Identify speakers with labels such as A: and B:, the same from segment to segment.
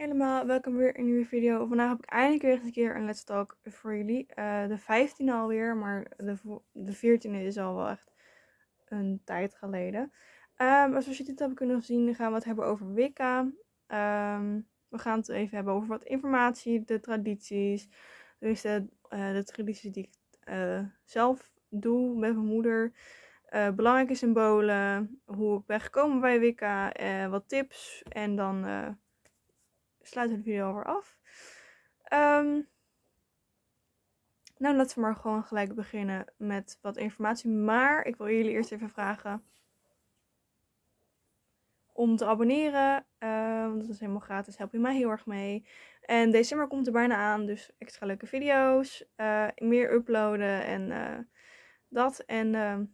A: Helemaal, welkom weer in een nieuwe video. Vandaag heb ik eindelijk weer eens een keer een Let's Talk voor jullie. Eh, de 15e alweer, maar de, de 14e is al wel echt een tijd geleden. Ehm, Als zoals jullie dit hebben kunnen zien, gaan we het hebben over Wicca. Ehm, we gaan het even hebben over wat informatie, de tradities. Dus de, eh, de tradities die ik eh, zelf doe met mijn moeder. belangrijke symbolen, hoe ik ben gekomen bij Wicca, wat tips en dan sluiten we de video alweer af. Ehm, nou, laten we maar gewoon gelijk beginnen met wat informatie. Maar ik wil jullie eerst even vragen om te abonneren. Eh, want dat is helemaal gratis, help je mij heel erg mee. En december komt er bijna aan, dus extra leuke video's, eh, meer uploaden en eh, dat. En ehm,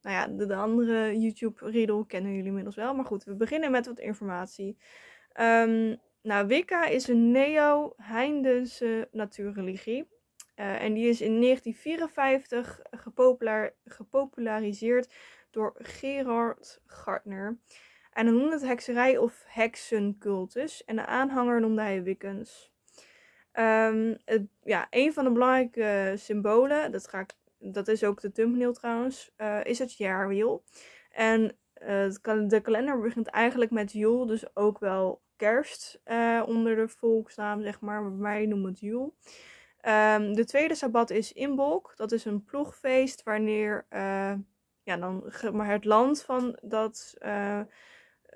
A: nou ja, de, andere YouTube-riddle kennen jullie inmiddels wel. Maar goed, we beginnen met wat informatie. Um, nou, Wicca is een neo-Heidense natuurreligie. Eh, en die is in 1954 gepopular gepopulariseerd door Gerard Gartner. En hij noemde het hekserij of heksencultus. En de aanhanger noemde hij Wiccans. Ehm, ja, een van de belangrijke symbolen, dat, dat is ook de thumbnail trouwens, eh, is het jaarwiel. En eh, de kalender begint eigenlijk met jol, dus ook wel kerst eh, onder de volksnaam, zeg maar. Wij noemen het Jul. Ehm, de tweede sabbat is Inbolk. Dat is een ploegfeest wanneer eh, ja, dan, maar het land van dat, eh,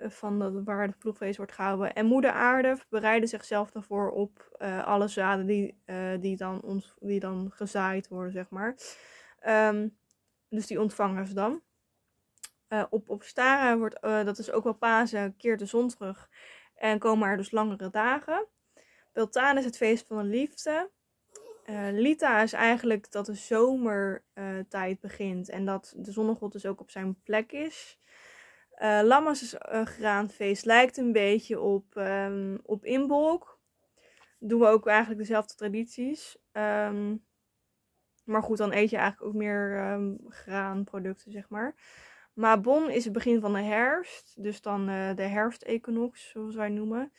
A: van dat, waar het ploegfeest wordt gehouden. En moeder aarde bereiden zichzelf daarvoor op alle zaden die, die, dan ont, die dan gezaaid worden, zeg maar. Ehm, dus die ontvangen ze dan. op, op Stara wordt, dat is ook wel Pasen, keert de zon terug. En komen er dus langere dagen. Beltane is het feest van de liefde. Eh, Lita is eigenlijk dat de zomertijd eh, begint en dat de zonnegod dus ook op zijn plek is. Eh, is Lammas graanfeest lijkt een beetje op, ehm, op Inbolk. Doen we ook eigenlijk dezelfde tradities. Ehm, maar goed, dan eet je eigenlijk ook meer ehm, graanproducten, zeg maar. Maar bon is het begin van de herfst. Dus dan uh, de herfstequinox, zoals wij noemen.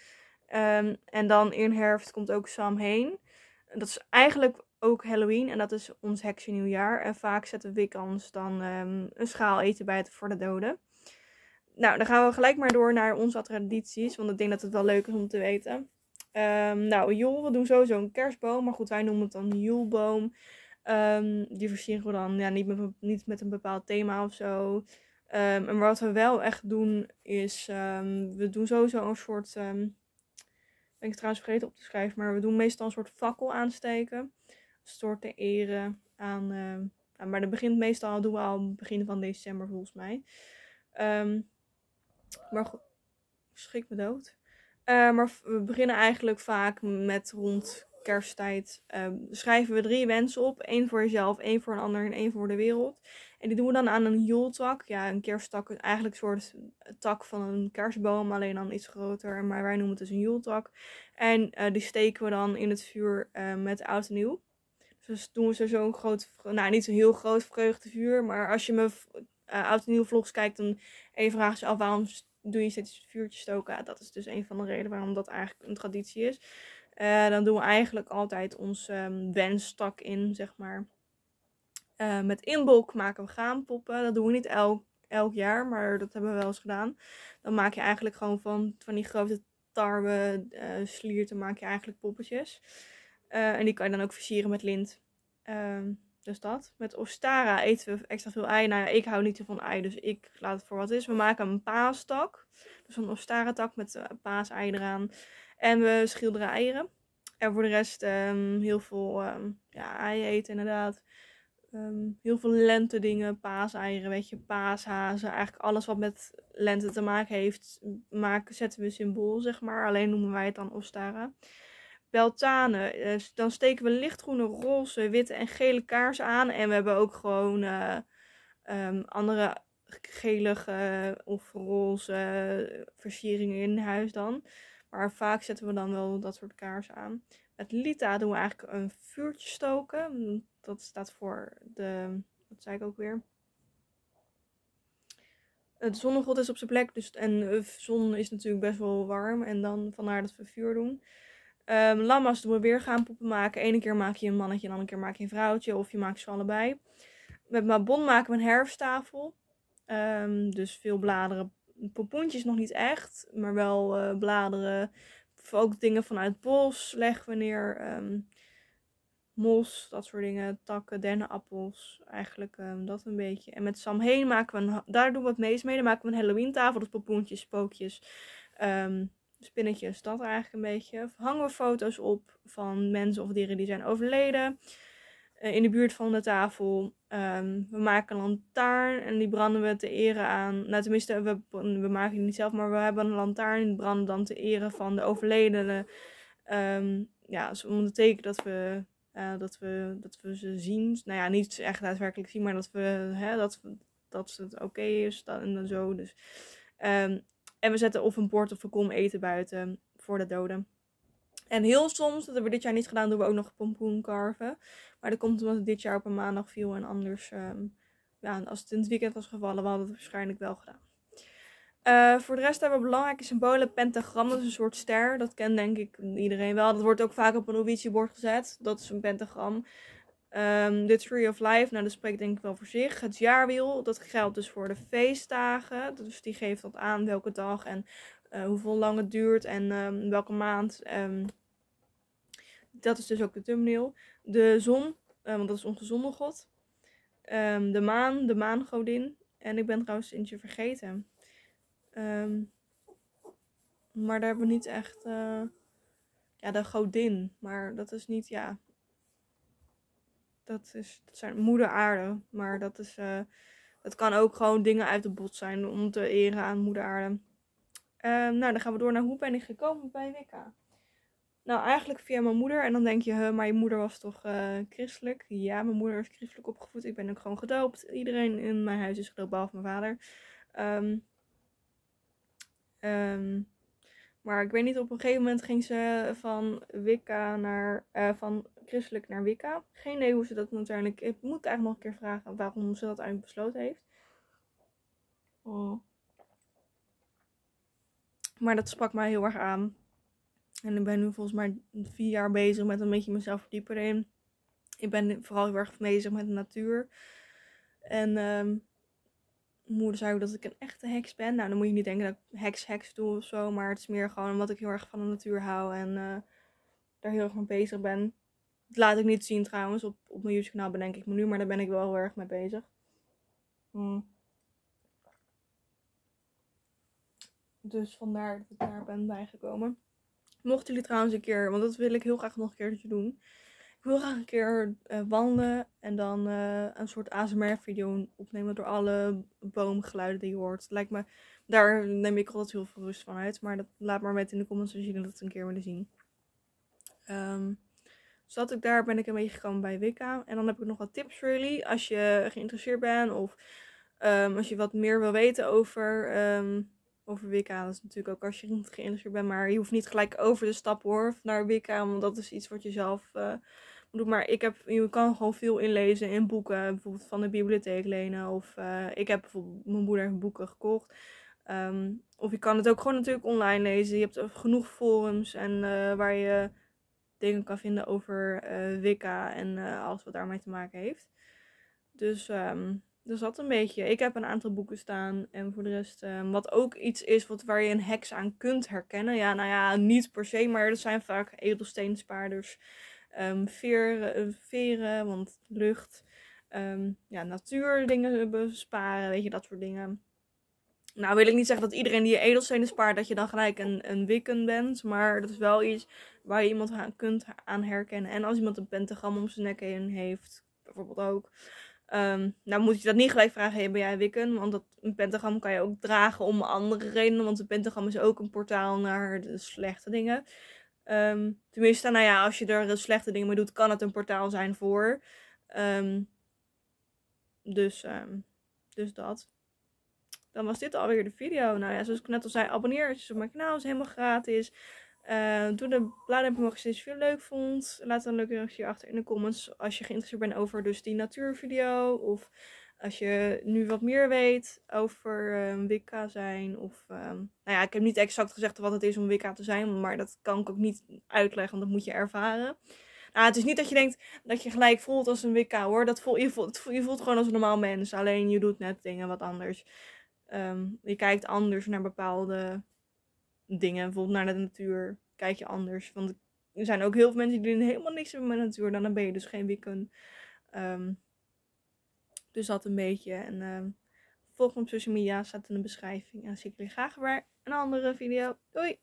A: Ehm, en dan in herfst komt ook Sam heen. Dat is eigenlijk ook Halloween en dat is ons nieuwjaar. En vaak zetten Wiccans dan ehm, een schaal eten bij het voor de doden. Nou, dan gaan we gelijk maar door naar onze tradities, want ik denk dat het wel leuk is om te weten. Ehm, nou, joh, we doen sowieso een kerstboom, maar goed, wij noemen het dan joelboom. die versieren we dan ja, niet, met, niet met een bepaald thema of zo. Um, en wat we wel echt doen is, ehm, we doen sowieso een soort, um, ben ik trouwens vergeten op te schrijven, maar we doen meestal een soort fakkel aansteken. Een soort eren aan, maar dat begint meestal, doen we al begin van december volgens mij. maar goed, schrik me dood. maar we beginnen eigenlijk vaak met rond kersttijd. schrijven we drie wensen op. één voor jezelf, één voor een ander en één voor de wereld. En die doen we dan aan een joltak. Ja, een kersttak is eigenlijk een soort tak van een kerstboom, alleen dan iets groter. Maar wij noemen het dus een joeltak. En eh, die steken we dan in het vuur eh, met oud en nieuw. Dus doen we zo'n groot, nou niet zo'n heel groot vreugdevuur. Maar als je mijn eh, oud en nieuw vlogs kijkt, dan even vraag je af waarom doe je steeds vuurtje stoken. dat is dus een van de redenen waarom dat eigenlijk een traditie is. dan doen we eigenlijk altijd ons ehm, wensstak in, zeg maar. Eh, met inbulk maken we graanpoppen. Dat doen we niet elk, elk jaar, maar dat hebben we wel eens gedaan. Dan maak je eigenlijk gewoon van, van die grote tarwe, uh, slierten maak je eigenlijk poppetjes. Eh, en die kan je dan ook versieren met lint. Ehm, dus dat. Met ostara eten we extra veel ei. Nou ja, ik hou niet zo van ei, dus ik laat het voor wat het is. We maken een paastak. Dus een ostara-tak met paasei eraan. En we schilderen eieren. En voor de rest ehm, heel veel um, ja, ei eten inderdaad. Ehm, heel veel lente dingen, paaseieren, weet je, paashazen. Eigenlijk alles wat met lente te maken heeft, maken, zetten we symbool, zeg maar. Alleen noemen wij het dan Ostara. Beltane, eh, dan steken we lichtgroene, roze, witte en gele kaars aan. En we hebben ook gewoon eh, ehm, andere gelige of roze versieringen in huis dan. Maar vaak zetten we dan wel dat soort kaars aan. Het lita doen we eigenlijk een vuurtje stoken. Dat staat voor de, wat zei ik ook weer? Het zonnegod is op zijn plek, dus, en de eh, zon is natuurlijk best wel warm. En dan vandaar dat we vuur doen. Ehm, Lamas doen we weer gaan poppen maken. Eén keer maak je een mannetje en dan een keer maak je een vrouwtje. Of je maakt ze allebei. Met Mabon maken we een herfsttafel. Ehm, dus veel bladeren. Pompoentjes nog niet echt, maar wel eh, bladeren, ook dingen vanuit bos leg wanneer um, mos, dat soort dingen, takken, dennenappels. Eigenlijk ehm, dat een beetje. En met Sam Heen maken we daar doen we het meest mee. Dan maken we een Halloween tafel, dus papoentjes, spookjes, ehm, spinnetjes, dat eigenlijk een beetje. Hangen we foto's op van mensen of dieren die zijn overleden. Eh, in de buurt van de tafel. Ehm, we maken een lantaarn en die branden we te ere aan. Nou, tenminste, we, we maken die niet zelf, maar we hebben een lantaarn die branden dan te ere van de overledene. Um, ja, als dus om teken dat we, eh, dat, we, dat we ze zien. Nou ja, niet echt daadwerkelijk zien, maar dat, we, hè, dat, dat het oké is en dan zo. Dus. Ehm, en we zetten of een bord of een kom eten buiten voor de doden. En heel soms, dat hebben we dit jaar niet gedaan, doen we ook nog pompoenkarven. Maar dat komt omdat het dit jaar op een maandag viel. En anders, ehm, ja, als het in het weekend was gevallen, we hadden het waarschijnlijk wel gedaan. Eh, voor de rest hebben we belangrijke symbolen. Pentagram, dat is een soort ster. Dat kent denk ik iedereen wel. Dat wordt ook vaak op een ouija gezet. Dat is een pentagram. Um, de Tree of Life, nou dat spreekt denk ik wel voor zich. Het jaarwiel, dat geldt dus voor de feestdagen. Dus die geeft dat aan welke dag en eh, hoeveel lang het duurt en ehm, welke maand. Ehm, dat is dus ook de thumbnail. De zon, eh, want dat is onze zonnegod. Ehm, de maan, de maangodin. En ik ben trouwens eentje vergeten. maar daar hebben we niet echt... Eh, ja, de godin. Maar dat is niet, ja... Dat, is, dat zijn moeder aarde. Maar dat is... Uh, kan ook gewoon dingen uit de bot zijn om te eren aan moeder aarde. Ehm, nou, dan gaan we door naar hoe ben ik gekomen bij Wicca. Nou, eigenlijk via mijn moeder. En dan denk je, huh, maar je moeder was toch eh, christelijk? Ja, mijn moeder is christelijk opgevoed. Ik ben ook gewoon gedoopt. Iedereen in mijn huis is gedoopt, behalve mijn vader. Ehm, ehm, maar ik weet niet, op een gegeven moment ging ze van Wicca naar, eh, van christelijk naar Wicca. Geen idee hoe ze dat uiteindelijk. Ik moet eigenlijk nog een keer vragen waarom ze dat uiteindelijk besloten heeft. Oh. Maar dat sprak mij heel erg aan. En ik ben nu volgens mij vier jaar bezig met een beetje mezelf dieper in. Ik ben vooral heel erg bezig met de natuur. En um, ehm, mijn moeder zei ook dat ik een echte heks ben. Nou, dan moet je niet denken dat ik heks heks doe of zo. Maar het is meer gewoon omdat ik heel erg van de natuur hou en eh, daar heel erg mee bezig ben. Dat laat ik niet zien trouwens. Op, op mijn YouTube kanaal bedenk ik me nu, maar daar ben ik wel heel erg mee bezig. Hmm. Dus vandaar dat ik daar ben bijgekomen. Mochten jullie trouwens een keer, want dat wil ik heel graag nog een keertje doen. Ik wil graag een keer uh, wandelen en dan eh, een soort ASMR-video opnemen door alle boomgeluiden die je hoort. Lijkt me, daar neem ik altijd heel veel rust van uit. Maar dat laat maar weten in de comments als jullie dat een keer willen zien. Um, ehm, zodat dus ik daar ben ik een beetje gekomen bij Wicca. En dan heb ik nog wat tips voor jullie als je geïnteresseerd bent of ehm, als je wat meer wil weten over... Ehm, over Wicca. Dat is natuurlijk ook als je niet geïnteresseerd bent. Maar je hoeft niet gelijk over de stap hoor naar Wicca. Want dat is iets wat je zelf uh, eh, moet doen. Maar ik heb, je kan gewoon veel inlezen in boeken. Bijvoorbeeld van de bibliotheek lenen. Of eh, ik heb bijvoorbeeld mijn moeder boeken gekocht. Ehm, of je kan het ook gewoon natuurlijk online lezen. Je hebt genoeg forums en eh, waar je dingen kan vinden over Wicca en alles wat daarmee te maken heeft. Dus ehm, dus dat een beetje. Ik heb een aantal boeken staan. En voor de rest, ehm, wat ook iets is wat, waar je een heks aan kunt herkennen. Ja, nou ja, niet per se, maar er zijn vaak edelsteenspaarders. Um, ehm, veren, eh, veren, want lucht. ja ehm, ja, natuurdingen besparen, weet je, dat soort dingen. Nou wil ik niet zeggen dat iedereen die edelstenen spaart, dat je dan gelijk een, een wikken bent. Maar dat is wel iets waar je iemand aan kunt aan herkennen. En als iemand een pentagram om zijn nek heen heeft, bijvoorbeeld ook. Um, nou moet je dat niet gelijk vragen, hey, bij jij wikken? Want dat, een pentagram kan je ook dragen om andere redenen. Want een pentagram is ook een portaal naar de slechte dingen. Ehm, tenminste, nou ja, als je er slechte dingen mee doet, kan het een portaal zijn voor. Ehm, dus, dus dat. Dan was dit alweer de video. Nou ja, zoals ik net al zei, abonneer je op mijn kanaal. is helemaal gratis. Uh, doe de bladeren omhoog als je deze video leuk vond. Laat dan een leuke reactie achter in de comments als je geïnteresseerd bent over dus die natuurvideo. Of als je nu wat meer weet over um, Wicca zijn. Of, ehm, nou ja, ik heb niet exact gezegd wat het is om Wicca te zijn. Maar dat kan ik ook niet uitleggen, want dat moet je ervaren. Nou, het is niet dat je denkt dat je gelijk voelt als een Wicca hoor. Dat voel, je, voelt, je voelt gewoon als een normaal mens. Alleen je doet net dingen wat anders. Ehm, je kijkt anders naar bepaalde dingen. Bijvoorbeeld naar de natuur kijk je anders. Want er zijn ook heel veel mensen die doen helemaal niks met de natuur. Dan ben je dus geen wikken. Ehm, dus dat een beetje. En ehm, volg me op social media, staat in de beschrijving. En dan zie ik jullie graag weer een andere video. Doei!